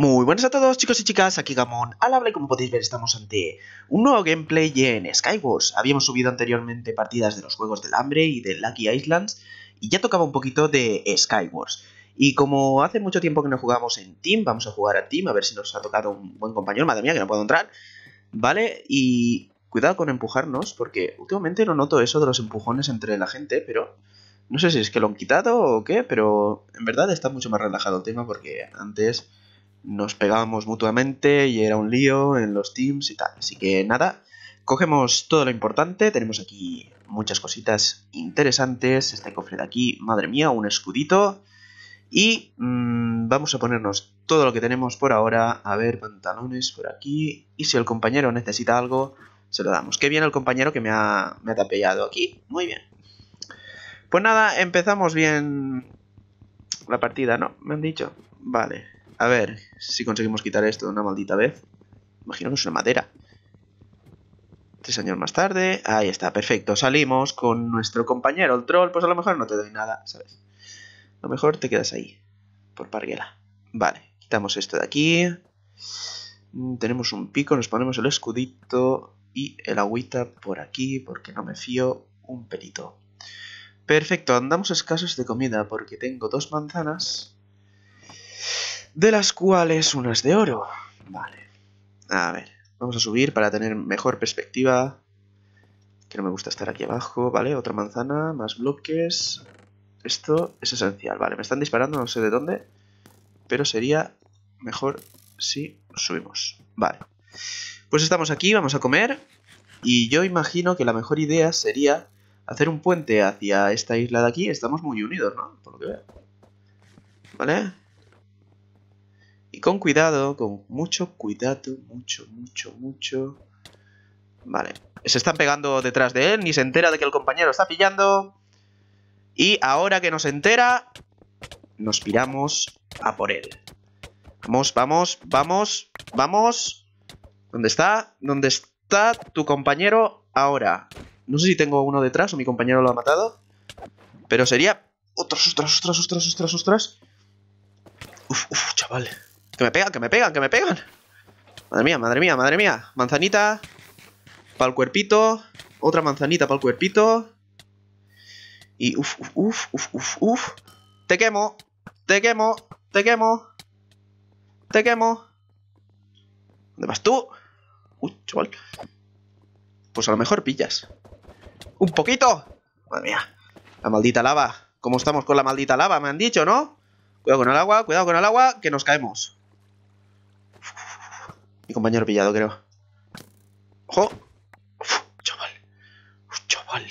Muy buenas a todos chicos y chicas, aquí Gamón al habla y como podéis ver estamos ante un nuevo gameplay en Skywars. Habíamos subido anteriormente partidas de los Juegos del Hambre y de Lucky Islands y ya tocaba un poquito de Skywars. Y como hace mucho tiempo que no jugamos en Team, vamos a jugar a Team, a ver si nos ha tocado un buen compañero, madre mía que no puedo entrar, ¿vale? Y cuidado con empujarnos porque últimamente no noto eso de los empujones entre la gente, pero... No sé si es que lo han quitado o qué, pero en verdad está mucho más relajado el tema porque antes nos pegábamos mutuamente y era un lío en los teams y tal. Así que nada, cogemos todo lo importante, tenemos aquí muchas cositas interesantes, este cofre de aquí, madre mía, un escudito. Y mm, vamos a ponernos todo lo que tenemos por ahora, a ver, pantalones por aquí, y si el compañero necesita algo, se lo damos. Qué bien el compañero que me ha, me ha aquí, muy bien. Pues nada, empezamos bien la partida, ¿no? Me han dicho. Vale, a ver si conseguimos quitar esto de una maldita vez. Imagino una madera. Tres años más tarde. Ahí está, perfecto. Salimos con nuestro compañero, el troll. Pues a lo mejor no te doy nada, ¿sabes? A lo mejor te quedas ahí. Por parguela. Vale, quitamos esto de aquí. Mm, tenemos un pico, nos ponemos el escudito y el agüita por aquí, porque no me fío un pelito. Perfecto, andamos escasos de comida porque tengo dos manzanas de las cuales unas de oro. Vale. A ver, vamos a subir para tener mejor perspectiva. Que no me gusta estar aquí abajo, ¿vale? Otra manzana, más bloques. Esto es esencial, vale. Me están disparando, no sé de dónde. Pero sería mejor si subimos. Vale. Pues estamos aquí, vamos a comer. Y yo imagino que la mejor idea sería hacer un puente hacia esta isla de aquí. Estamos muy unidos, ¿no? Por lo que veo. ¿Vale? Y con cuidado, con mucho cuidado, mucho, mucho, mucho. Vale. Se están pegando detrás de él, ni se entera de que el compañero está pillando. Y ahora que nos entera, nos piramos a por él. Vamos, vamos, vamos, vamos. ¿Dónde está? ¿Dónde está tu compañero ahora? No sé si tengo uno detrás o mi compañero lo ha matado. Pero sería... Otras, ostras, ostras, ostras, ostras, ostras! Uf, uf, chaval. Que me pegan, que me pegan, que me pegan. Madre mía, madre mía, madre mía. Manzanita. Para el cuerpito. Otra manzanita para el cuerpito. Y uf, uf, uf, uf, uf Te quemo. Te quemo. Te quemo. Te quemo. ¿Dónde vas tú? Uy, chaval. Pues a lo mejor pillas. ¡Un poquito! Madre mía. La maldita lava. ¿Cómo estamos con la maldita lava? Me han dicho, ¿no? Cuidado con el agua, cuidado con el agua, que nos caemos. Mi compañero pillado, creo. ¡Ojo! ¡Uf, chaval! ¡Uf, chaval!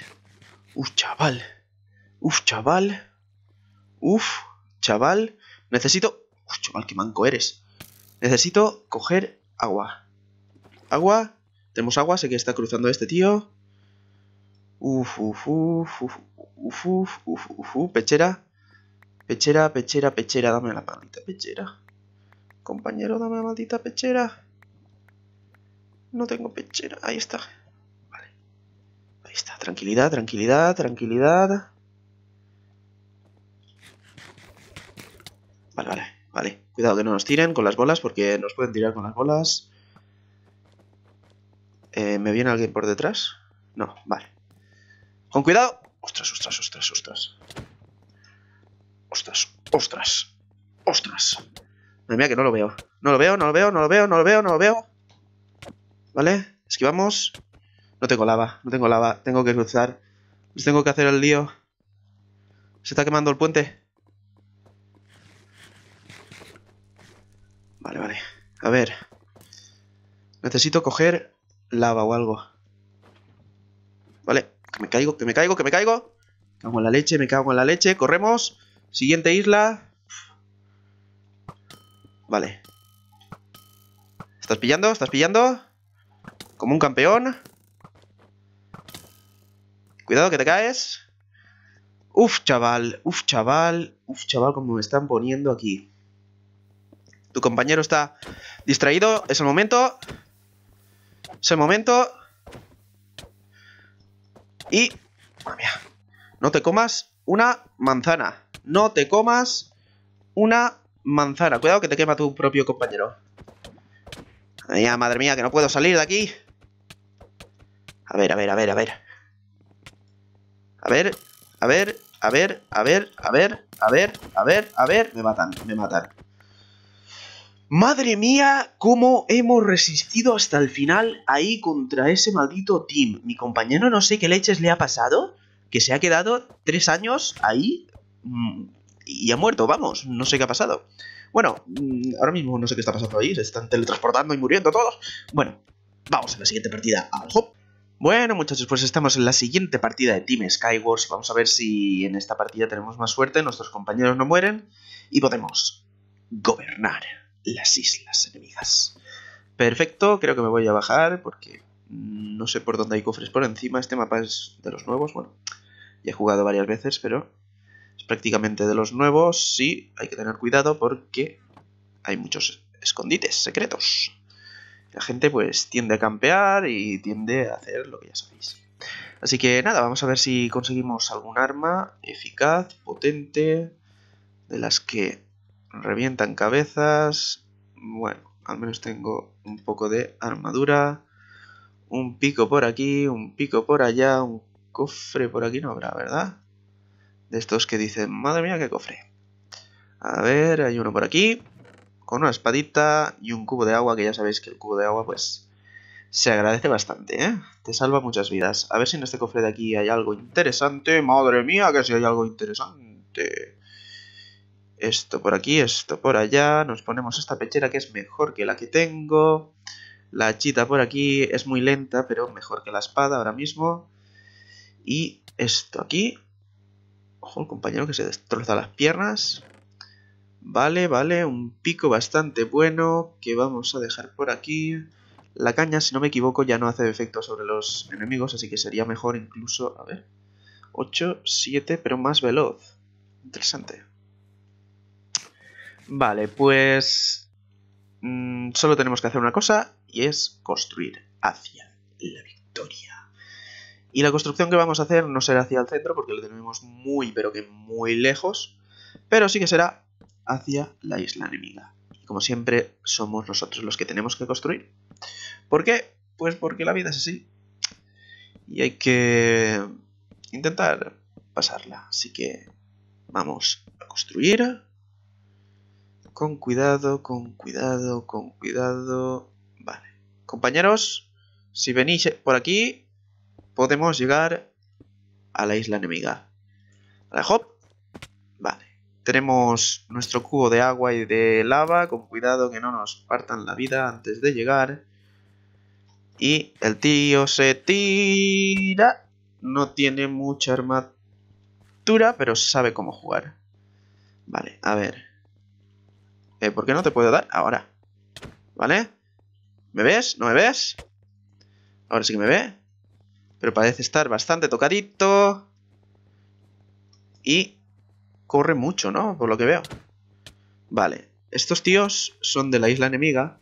¡Uf, chaval! ¡Uf, chaval! ¡Uf, chaval! Necesito... ¡Uf, chaval, qué manco eres! Necesito coger agua. Agua. Tenemos agua, sé que está cruzando este tío. Uf, uf, uf, uf, uf, uf, uf, uf, uf. Pechera. Pechera, pechera, pechera. Dame la maldita pechera. Compañero, dame la maldita pechera. No tengo pechera. Ahí está. Vale. Ahí está. Tranquilidad, tranquilidad, tranquilidad. Vale, vale, vale. Cuidado que no nos tiren con las bolas porque nos pueden tirar con las bolas. Eh, ¿Me viene alguien por detrás? No, vale. Con cuidado. Ostras, ostras, ostras, ostras. Ostras, ostras. Ostras. Madre mía que no lo veo. No lo veo, no lo veo, no lo veo, no lo veo, no lo veo. ¿Vale? Esquivamos. No tengo lava, no tengo lava. Tengo que cruzar. Pues tengo que hacer el lío. Se está quemando el puente. Vale, vale. A ver. Necesito coger lava o algo. Vale. Que me caigo, que me caigo, que me caigo. Me cago en la leche, me cago en la leche. Corremos. Siguiente isla. Vale. ¿Estás pillando? ¿Estás pillando? Como un campeón. Cuidado que te caes. Uf, chaval, uf, chaval, uf, chaval, como me están poniendo aquí. Tu compañero está distraído, es el momento. Es el momento. Y... Madre mía. No te comas una manzana. No te comas una manzana. Cuidado que te quema tu propio compañero. Ay, madre mía, que no puedo salir de aquí. A ver, a ver, a ver, a ver. A ver, a ver, a ver, a ver, a ver, a ver, a ver, a ver. Me matan, me matan. Madre mía, cómo hemos resistido hasta el final ahí contra ese maldito team. Mi compañero no sé qué leches le ha pasado, que se ha quedado tres años ahí y ha muerto, vamos, no sé qué ha pasado. Bueno, ahora mismo no sé qué está pasando ahí, se están teletransportando y muriendo todos. Bueno, vamos a la siguiente partida al hop. Bueno muchachos, pues estamos en la siguiente partida de Team Skywars vamos a ver si en esta partida tenemos más suerte, nuestros compañeros no mueren y podemos gobernar las islas enemigas. Perfecto, creo que me voy a bajar porque no sé por dónde hay cofres por encima, este mapa es de los nuevos, bueno, ya he jugado varias veces, pero es prácticamente de los nuevos, sí, hay que tener cuidado porque hay muchos escondites secretos la gente pues tiende a campear y tiende a hacer lo que ya sabéis. Así que nada, vamos a ver si conseguimos algún arma eficaz, potente, de las que revientan cabezas. Bueno, al menos tengo un poco de armadura, un pico por aquí, un pico por allá, un cofre por aquí no habrá, ¿verdad? De estos que dicen, madre mía, qué cofre. A ver, hay uno por aquí con una espadita y un cubo de agua, que ya sabéis que el cubo de agua pues se agradece bastante, ¿eh? Te salva muchas vidas. A ver si en este cofre de aquí hay algo interesante. Madre mía, que si hay algo interesante. Esto por aquí, esto por allá. Nos ponemos esta pechera que es mejor que la que tengo. La hachita por aquí es muy lenta, pero mejor que la espada ahora mismo. Y esto aquí. Ojo, el compañero que se destroza las piernas. Vale, vale, un pico bastante bueno que vamos a dejar por aquí. La caña, si no me equivoco, ya no hace efecto sobre los enemigos, así que sería mejor incluso... A ver... 8, 7, pero más veloz. Interesante. Vale, pues... Mm, solo tenemos que hacer una cosa y es construir hacia la victoria. Y la construcción que vamos a hacer no será hacia el centro porque lo tenemos muy pero que muy lejos, pero sí que será hacia la isla enemiga. Y como siempre, somos nosotros los que tenemos que construir. ¿Por qué? Pues porque la vida es así. Y hay que intentar pasarla. Así que vamos a construir. Con cuidado, con cuidado, con cuidado. Vale. Compañeros, si venís por aquí, podemos llegar a la isla enemiga. la hop? Vale. Tenemos nuestro cubo de agua y de lava, con cuidado que no nos partan la vida antes de llegar. Y el tío se tira. No tiene mucha armadura, pero sabe cómo jugar. Vale, a ver. Eh, ¿Por qué no te puedo dar? Ahora. ¿Vale? ¿Me ves? ¿No me ves? Ahora sí que me ve. Pero parece estar bastante tocadito. Y corre mucho, ¿no? Por lo que veo. Vale. Estos tíos son de la isla enemiga.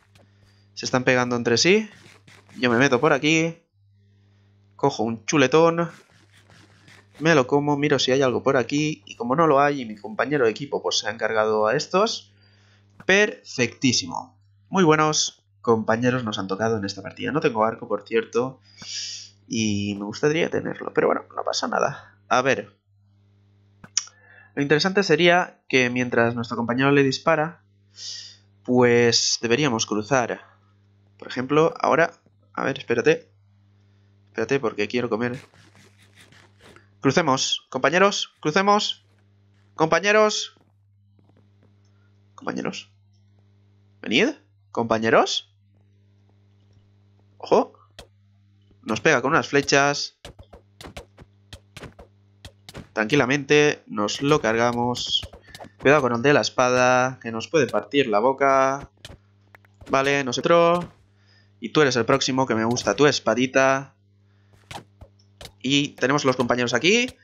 Se están pegando entre sí. Yo me meto por aquí. Cojo un chuletón. Me lo como, miro si hay algo por aquí. Y como no lo hay, y mi compañero de equipo pues se ha encargado a estos. Perfectísimo. Muy buenos compañeros nos han tocado en esta partida. No tengo arco, por cierto. Y me gustaría tenerlo, pero bueno, no pasa nada. A ver, lo interesante sería que mientras nuestro compañero le dispara, pues deberíamos cruzar. Por ejemplo, ahora... A ver, espérate. Espérate porque quiero comer. Crucemos, compañeros, crucemos. Compañeros. Compañeros. Venid, compañeros. Ojo. Nos pega con unas flechas tranquilamente, nos lo cargamos. Cuidado con el de la espada, que nos puede partir la boca. Vale, nosotros... Y tú eres el próximo, que me gusta tu espadita. Y tenemos los compañeros aquí.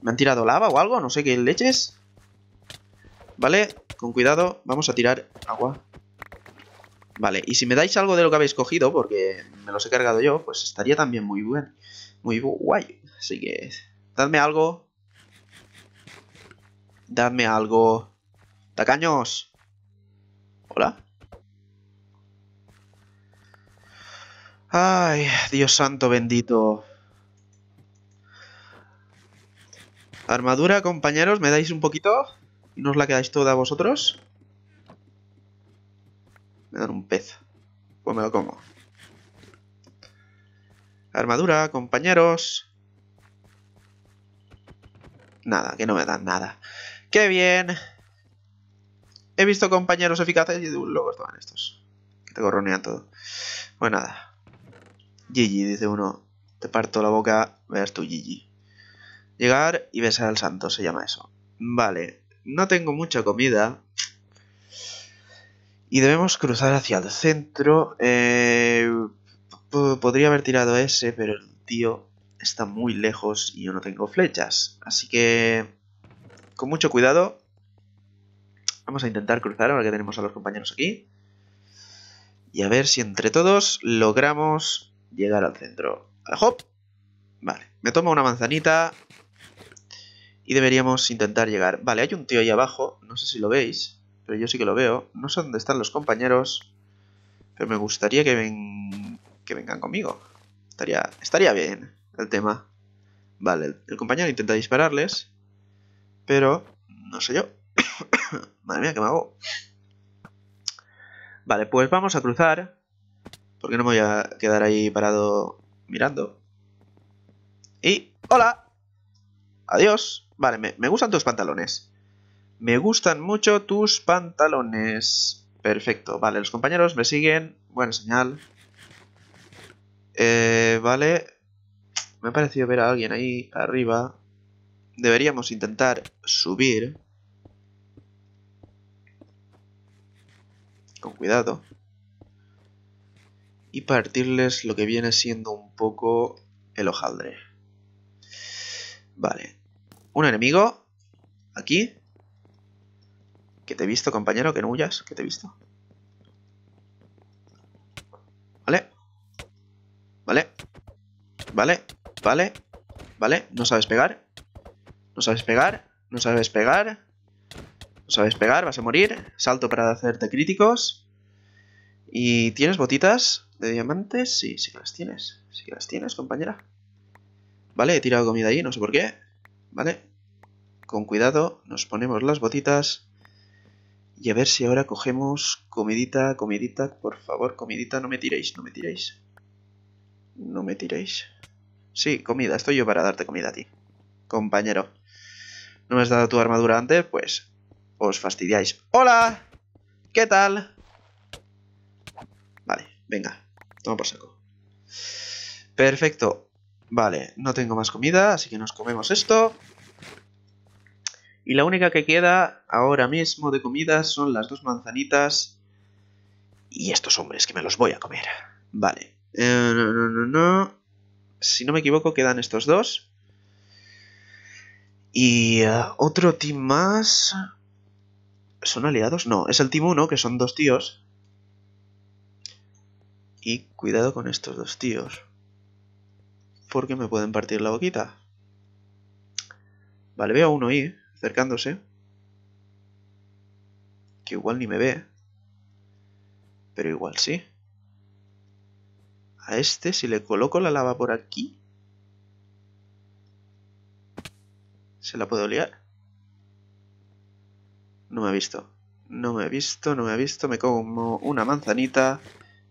¿Me han tirado lava o algo? No sé qué leches. Vale, con cuidado. Vamos a tirar agua. Vale, y si me dais algo de lo que habéis cogido, porque me los he cargado yo, pues estaría también muy, bueno... muy guay. Así que, dadme algo Dame algo. ¡Tacaños! ¿Hola? Ay, Dios santo bendito. Armadura, compañeros, ¿me dais un poquito? no os la quedáis toda vosotros? Me dan un pez. Pues me lo como. Armadura, compañeros. Nada, que no me dan nada. ¡Qué bien! He visto compañeros eficaces y luego estaban estos. Que te corronean todo. Pues nada. Gigi, dice uno. Te parto la boca, veas tu Gigi. Llegar y besar al santo, se llama eso. Vale, no tengo mucha comida. Y debemos cruzar hacia el centro. Eh, podría haber tirado ese, pero el tío está muy lejos y yo no tengo flechas. Así que con mucho cuidado. Vamos a intentar cruzar ahora que tenemos a los compañeros aquí. Y a ver si entre todos logramos llegar al centro. ¡Hop! Vale, me tomo una manzanita. Y deberíamos intentar llegar. Vale, hay un tío ahí abajo. No sé si lo veis. Pero yo sí que lo veo. No sé dónde están los compañeros. Pero me gustaría que, que vengan conmigo. Estaría... Estaría bien el tema. Vale, el compañero intenta dispararles. Pero, no sé yo. Madre mía, ¿qué me hago? Vale, pues vamos a cruzar. Porque no me voy a quedar ahí parado mirando. Y, ¡hola! Adiós. Vale, me, me gustan tus pantalones. Me gustan mucho tus pantalones. Perfecto. Vale, los compañeros me siguen. Buena señal. Eh, vale. Me ha parecido ver a alguien ahí arriba deberíamos intentar subir. Con cuidado. Y partirles lo que viene siendo un poco el hojaldre. Vale. Un enemigo. Aquí. Que te he visto, compañero, que no huyas, que te he visto. Vale. Vale. Vale. Vale. Vale. No sabes pegar. No sabes pegar. No sabes pegar. No sabes pegar, vas a morir. Salto para hacerte críticos. ¿Y tienes botitas de diamantes? Sí, sí que las tienes. Sí que las tienes, compañera. Vale, he tirado comida ahí, no sé por qué. Vale. Con cuidado, nos ponemos las botitas. Y a ver si ahora cogemos comidita, comidita, por favor, comidita, no me tiréis, no me tiréis. No me tiréis. Sí, comida, estoy yo para darte comida a ti, compañero no me has dado tu armadura antes, pues os fastidiáis. ¡Hola! ¿Qué tal? Vale, venga, toma por saco. Perfecto. Vale, no tengo más comida, así que nos comemos esto. Y la única que queda ahora mismo de comida son las dos manzanitas y estos hombres que me los voy a comer. Vale. Eh, no, no, no, no. Si no me equivoco, quedan estos dos. Y eh, otro team más... Ah. ¿Son aliados? No, es el team 1, que son dos tíos. Y cuidado con estos dos tíos. Porque me pueden partir la boquita. Vale, veo a uno ahí, acercándose. Que igual ni me ve. Pero igual sí. A este, si le coloco la lava por aquí... ¿Se la puedo liar? No me ha visto. No me ha visto, no me ha visto. Me como una manzanita.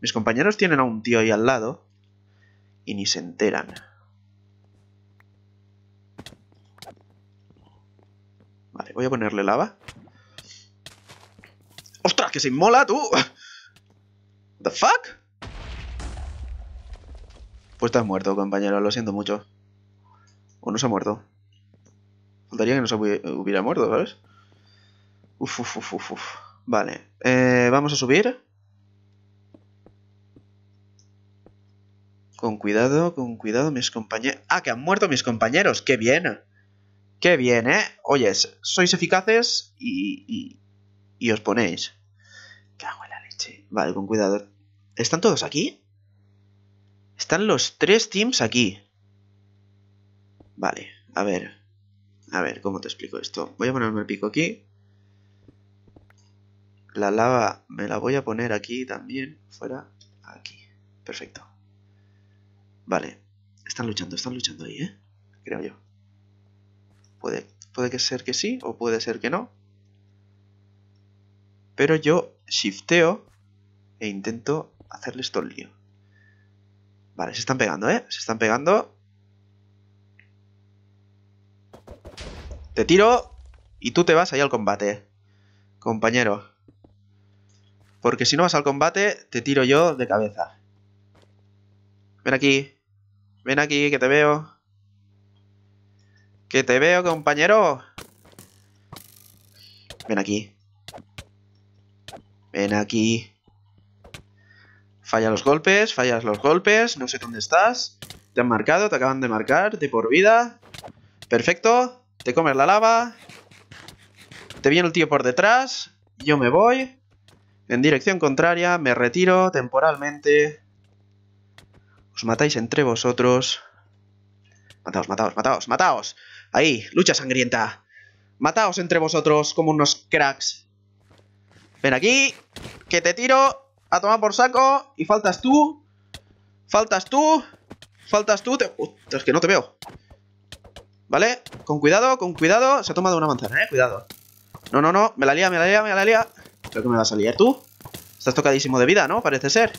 Mis compañeros tienen a un tío ahí al lado. Y ni se enteran. Vale, voy a ponerle lava. ¡Ostras, que se inmola, tú! ¿The fuck? Pues estás muerto, compañero. Lo siento mucho. ¿O no se ha muerto? Faltaría que nos hubiera muerto, ¿sabes? Uf, uf, uf, uf, Vale. Eh, vamos a subir. Con cuidado, con cuidado, mis compañeros... ¡Ah, que han muerto mis compañeros! ¡Qué bien! ¡Qué bien, eh! Oyes, sois eficaces y... y, y os ponéis. Cago en la leche. Vale, con cuidado. ¿Están todos aquí? Están los tres teams aquí. Vale, a ver. A ver, ¿cómo te explico esto? Voy a ponerme el pico aquí. La lava me la voy a poner aquí también, fuera, aquí. Perfecto. Vale. Están luchando, están luchando ahí, ¿eh? Creo yo. Puede, puede que ser que sí o puede ser que no. Pero yo shifteo e intento hacerles todo el lío. Vale, se están pegando, ¿eh? Se están pegando. Te tiro y tú te vas ahí al combate, compañero. Porque si no vas al combate, te tiro yo de cabeza. Ven aquí. Ven aquí, que te veo. Que te veo, compañero. Ven aquí. Ven aquí. Falla los golpes, fallas los golpes. No sé dónde estás. Te han marcado, te acaban de marcar, de por vida. Perfecto. Te comes la lava. Te viene el tío por detrás. Yo me voy. En dirección contraria, me retiro temporalmente. Os matáis entre vosotros. Mataos, mataos, mataos, mataos. Ahí, lucha sangrienta. Mataos entre vosotros como unos cracks. Ven aquí, que te tiro a tomar por saco. Y faltas tú. Faltas tú. Faltas tú. Te... es que no te veo. ¿Vale? Con cuidado, con cuidado. Se ha tomado una manzana, ¿eh? Cuidado. No, no, no. Me la lía, me la lía, me la lía. Creo que me va a salir tú. Estás tocadísimo de vida, ¿no? Parece ser.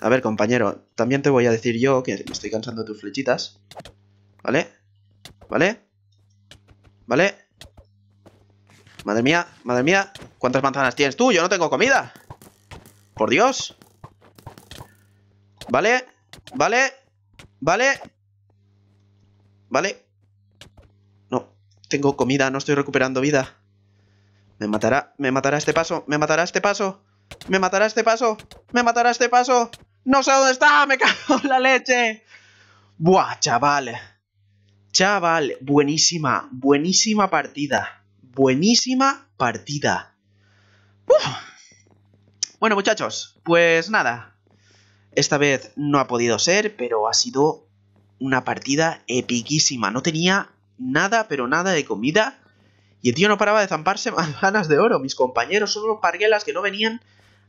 A ver, compañero. También te voy a decir yo que me estoy cansando de tus flechitas. ¿Vale? ¿Vale? ¿Vale? Madre mía, madre mía. ¿Cuántas manzanas tienes tú? Yo no tengo comida. Por Dios. ¿Vale? ¿Vale? ¿Vale? ¿Vale? No, tengo comida, no estoy recuperando vida. Me matará, me matará este paso, me matará este paso. Me matará este paso, me matará este paso. No sé dónde está, me cago en la leche. Buah, chaval. Chaval, buenísima, buenísima partida. Buenísima partida. Bueno, muchachos, pues nada. Esta vez no ha podido ser, pero ha sido una partida epiquísima. No tenía nada, pero nada de comida. Y el tío no paraba de zamparse manzanas de oro. Mis compañeros son parguelas que no venían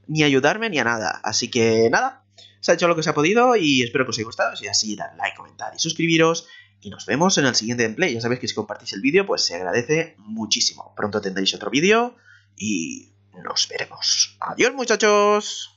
ni a ayudarme ni a nada. Así que nada, se ha hecho lo que se ha podido y espero que os haya gustado. Si así, dad like, comentad y suscribiros. Y nos vemos en el siguiente gameplay. Ya sabéis que si compartís el vídeo, pues se agradece muchísimo. Pronto tendréis otro vídeo y nos veremos. Adiós muchachos.